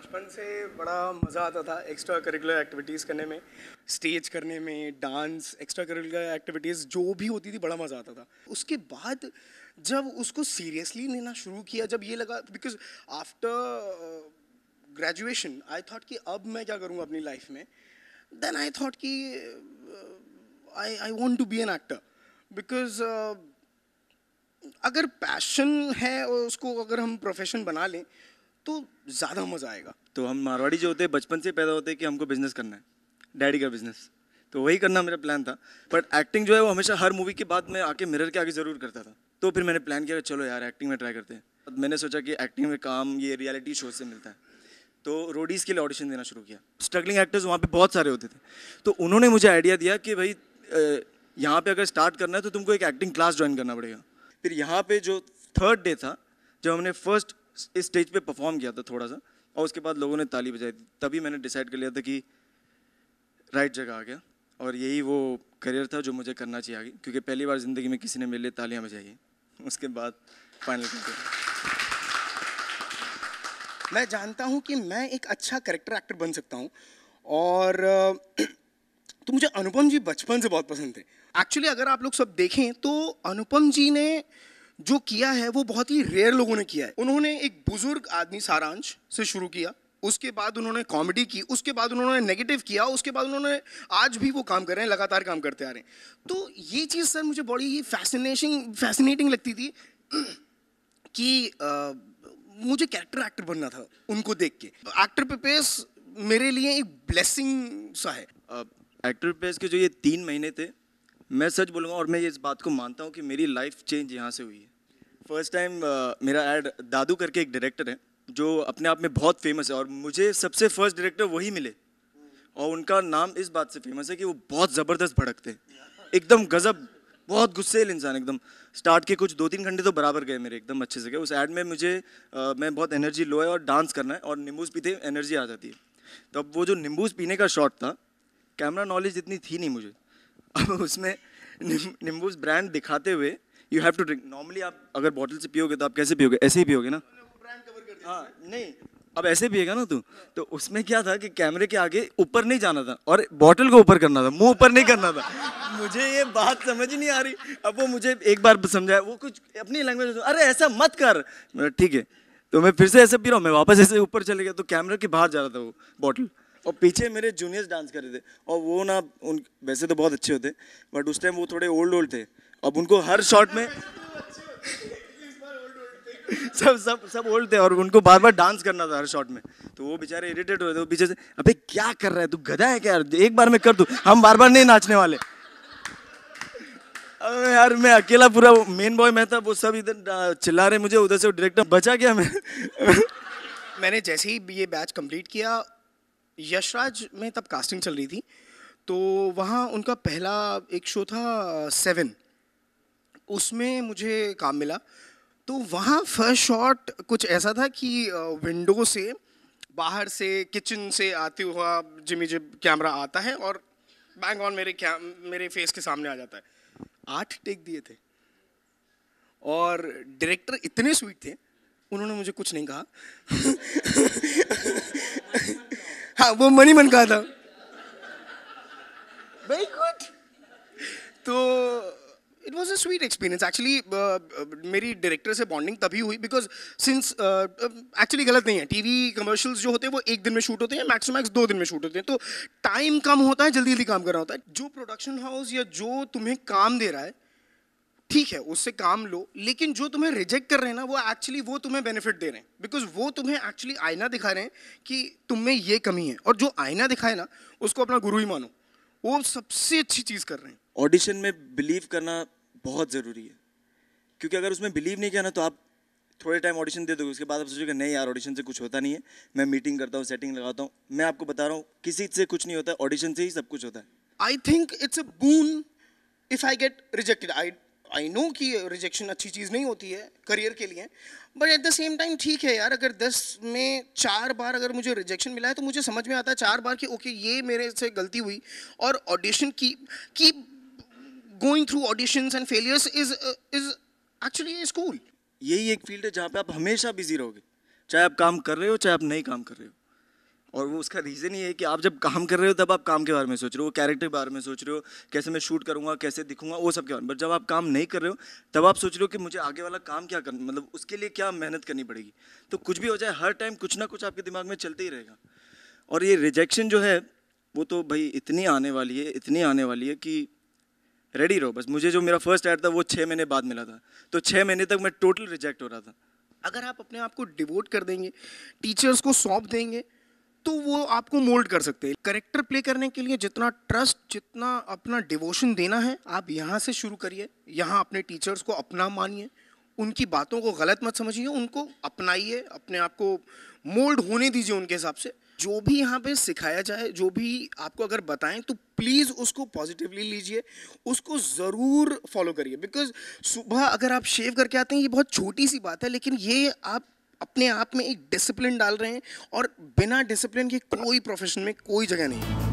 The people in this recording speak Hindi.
बचपन से बड़ा मज़ा आता था एक्स्ट्रा करिकुलर एक्टिविटीज़ करने में स्टेज करने में डांस एक्स्ट्रा करिकुलर एक्टिविटीज़ जो भी होती थी बड़ा मज़ा आता था उसके बाद जब उसको सीरियसली लेना शुरू किया जब ये लगा because after graduation I thought कि अब मैं क्या करूँगा अपनी लाइफ में देन आई थॉट कि I I want to be an actor because अगर पैशन है उसको अगर हम प्रोफेशन बना लें तो ज़्यादा मज़ा आएगा तो हम मारवाड़ी जो होते हैं बचपन से पैदा होते हैं कि हमको बिज़नेस करना है डैडी का बिज़नेस तो वही करना मेरा प्लान था बट एक्टिंग जो है वो हमेशा हर मूवी के बाद मैं आके मिरर के आगे ज़रूर करता था तो फिर मैंने प्लान किया चलो यार एक्टिंग में ट्राई करते हैं अब मैंने सोचा कि एक्टिंग में काम ये रियलिटी शो से मिलता है तो रोडीज़ के लिए ऑडिशन देना शुरू किया स्ट्रगलिंग एक्टर्स वहाँ पे बहुत सारे होते थे तो उन्होंने मुझे आइडिया दिया कि भाई यहाँ पे अगर स्टार्ट करना है तो तुमको एक एक्टिंग क्लास ज्वाइन करना पड़ेगा फिर यहाँ पे जो थर्ड डे था जब हमने फर्स्ट स्टेज पे परफॉर्म किया था थोड़ा सा और उसके बाद लोगों ने ताली बजाई थी तभी मैंने डिसाइड कर लिया था कि राइट जगह आ गया और यही वो करियर था जो मुझे करना चाहिए आगे क्योंकि पहली बार ज़िंदगी में किसी ने मेरे लिए तालियाँ बजाई उसके बाद फाइनल मैं जानता हूँ कि मैं एक अच्छा करेक्टर एक्टर बन सकता हूँ और तो मुझे अनुपम जी बचपन से बहुत पसंद थे एक्चुअली अगर आप लोग सब देखें तो अनुपम जी ने जो किया है वो बहुत ही रेयर लोगों ने किया है उन्होंने एक बुजुर्ग आदमी सारांश से शुरू किया उसके बाद उन्होंने कॉमेडी की उसके बाद उन्होंने नेगेटिव किया उसके बाद उन्होंने आज भी वो काम कर रहे हैं लगातार काम करते आ रहे हैं तो ये चीज़ सर मुझे बड़ी ही फैसिनेशन फैसिनेटिंग लगती थी कि आ, मुझे कैरेक्टर एक्टर बनना था उनको देख के एक्टर पे पेस मेरे लिए एक ब्लेसिंग सा है एक्टर पे पेस के जो ये तीन महीने थे मैं सच बोलूँगा और मैं इस बात को मानता हूँ कि मेरी लाइफ चेंज यहाँ से हुई है फर्स्ट टाइम uh, मेरा एड दादू करके एक डायरेक्टर है जो अपने आप में बहुत फेमस है और मुझे सबसे फर्स्ट डायरेक्टर वही मिले और उनका नाम इस बात से फेमस है कि वो बहुत ज़बरदस्त भड़कते हैं एकदम गज़ब बहुत गुस्सेल इंसान एकदम स्टार्ट के कुछ दो तीन घंटे तो बराबर गए मेरे एकदम अच्छे से गए उस ऐड में मुझे आ, uh, मैं बहुत एनर्जी लो है और डांस करना है और नींबूज पीते एनर्जी आ जाती है तो वो जो नींबूज पीने का शॉट था कैमरा नॉलेज इतनी थी नहीं मुझे अब उसमें निम्बूज ब्रांड दिखाते हुए you have to drink normally आप अगर बॉटल से पियोगे तो आप कैसे पियोगे ऐसे ही पियोगे ना हाँ नहीं अब ऐसे पिएगा ना तू तो उसमें क्या था कि कैमरे के आगे ऊपर नहीं जाना था और बॉटल को ऊपर करना था मुंह ऊपर नहीं करना था मुझे ये बात समझ नहीं आ रही अब वो मुझे एक बार समझाया वो कुछ अपनी लैंग्वेज अरे ऐसा मत कर ठीक है तो मैं फिर से ऐसे पी रहा हूँ मैं वापस ऐसे ऊपर चले गया तो कैमरे के बाहर जा रहा था वो बॉटल और पीछे मेरे जूनियर्स डांस कर रहे थे और वो ना उन वैसे तो बहुत अच्छे होते बट उस टाइम वो थोड़े ओल्ड ओल्ड थे अब उनको हर शॉट में सब सब सब ओल्ड थे और उनको बार बार डांस करना था हर शॉट में तो वो बेचारे इरिटेट हो रहे थे वो पीछे से अबे क्या कर रहा है तू गधा है क्या यार एक बार में कर तू हम बार बार नहीं नाचने वाले अरे यार मैं अकेला पूरा मेन बॉय मैं था वो सब इधर चिल्ला रहे मुझे उधर से डायरेक्टर बचा गया मैं मैंने जैसे ही ये बैच कंप्लीट किया यशराज में तब कास्टिंग चल रही थी तो वहाँ उनका पहला एक शो था सेवन uh, उसमें मुझे काम मिला तो वहाँ फर्स्ट शॉट कुछ ऐसा था कि विंडो uh, से बाहर से किचन से आते हुआ जिमी जिब कैमरा आता है और बैंग ऑन मेरे मेरे फेस के सामने आ जाता है आठ टेक दिए थे और डायरेक्टर इतने स्वीट थे उन्होंने मुझे कुछ नहीं कहा हाँ वो मनी मन कहा था वेरी गुड तो it was a sweet experience actually मेरी डायरेक्टर से बॉन्डिंग तभी हुई बिकॉज सिंस एक्चुअली गलत नहीं है टीवी कमर्शियल्स जो होते हैं वो एक दिन में शूट होते हैं मैक्स मैक्स दो दिन में शूट होते हैं तो टाइम कम होता है जल्दी जल्दी काम करना होता है जो प्रोडक्शन हाउस या जो तुम्हें काम दे रहा है ठीक है उससे काम लो लेकिन जो तुम्हें रिजेक्ट कर रहे हैं ना वो एक्चुअली वो तुम्हें बेनिफिट दे रहे हैं बिकॉज वो तुम्हें एक्चुअली आईना दिखा रहे हैं कि तुम में ये कमी है और जो आईना दिखाए ना उसको अपना गुरु ही मानो वो सबसे अच्छी चीज़ कर रहे हैं ऑडिशन में बिलीव करना बहुत ज़रूरी है क्योंकि अगर उसमें बिलीव नहीं किया ना तो आप थोड़े टाइम ऑडिशन दे दोगे उसके बाद आप सोचोगे नहीं यार ऑडिशन से कुछ होता नहीं है मैं मीटिंग करता हूँ सेटिंग लगाता हूँ मैं आपको बता रहा हूँ किसी से कुछ नहीं होता ऑडिशन से ही सब कुछ होता है I think it's a boon if I get rejected I I know कि रिजेक्शन अच्छी चीज़ नहीं होती है करियर के लिए but at the same time ठीक है यार अगर दस में चार बार अगर मुझे रिजेक्शन मिला है तो मुझे समझ में आता है चार बार कि ओके ये मेरे से गलती हुई और ऑडिशन की की going through auditions and failures is is actually school यही एक फील्ड है जहाँ पे आप हमेशा बिजी रहोगे चाहे आप काम कर रहे हो चाहे आप नहीं काम कर रहे हो और वो उसका रीज़न ही है कि आप जब काम कर रहे हो तब आप काम के बारे में सोच रहे हो कैरेक्टर के बारे में सोच रहे हो कैसे मैं शूट करूँगा कैसे दिखूँगा वो सब के बारे में बट जब आप काम नहीं कर रहे हो तब आप सोच रहे हो कि मुझे आगे वाला काम क्या करना मतलब उसके लिए क्या मेहनत करनी पड़ेगी तो कुछ भी हो जाए हर टाइम कुछ ना कुछ आपके दिमाग में चलते ही रहेगा और ये रिजेक्शन जो है वो तो भाई इतनी आने वाली है इतनी आने वाली है कि रेडी रहो बस मुझे जो मेरा फर्स्ट एड था वो छः महीने बाद मिला था तो छः महीने तक मैं टोटल रिजेक्ट हो रहा था अगर आप अपने आप को डिवोट कर देंगे टीचर्स को सौंप देंगे तो वो आपको मोल्ड कर सकते हैं करेक्टर प्ले करने के लिए जितना ट्रस्ट जितना अपना डिवोशन देना है आप यहाँ से शुरू करिए यहाँ अपने टीचर्स को अपना मानिए उनकी बातों को गलत मत समझिए उनको अपनाइए अपने आप को मोल्ड होने दीजिए उनके हिसाब से जो भी यहाँ पे सिखाया जाए जो भी आपको अगर बताएं तो प्लीज़ उसको पॉजिटिवली लीजिए उसको ज़रूर फॉलो करिए बिकॉज सुबह अगर आप शेव करके आते हैं ये बहुत छोटी सी बात है लेकिन ये आप अपने आप में एक डिसिप्लिन डाल रहे हैं और बिना डिसिप्लिन के कोई प्रोफेशन में कोई जगह नहीं है